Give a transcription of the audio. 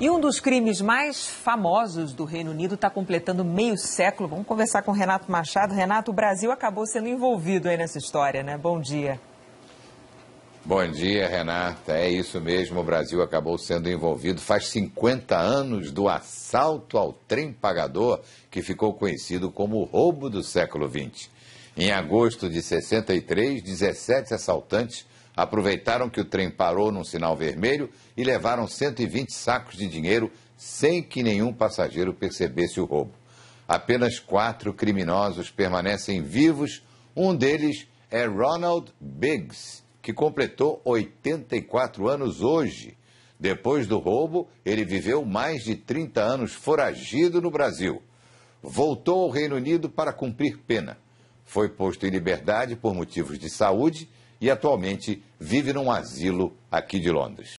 E um dos crimes mais famosos do Reino Unido está completando meio século. Vamos conversar com Renato Machado. Renato, o Brasil acabou sendo envolvido aí nessa história, né? Bom dia. Bom dia, Renata. É isso mesmo, o Brasil acabou sendo envolvido. Faz 50 anos do assalto ao trem pagador, que ficou conhecido como o roubo do século XX. Em agosto de 63, 17 assaltantes aproveitaram que o trem parou num sinal vermelho e levaram 120 sacos de dinheiro sem que nenhum passageiro percebesse o roubo. Apenas quatro criminosos permanecem vivos. Um deles é Ronald Biggs, que completou 84 anos hoje. Depois do roubo, ele viveu mais de 30 anos foragido no Brasil. Voltou ao Reino Unido para cumprir pena. Foi posto em liberdade por motivos de saúde e atualmente vive num asilo aqui de Londres.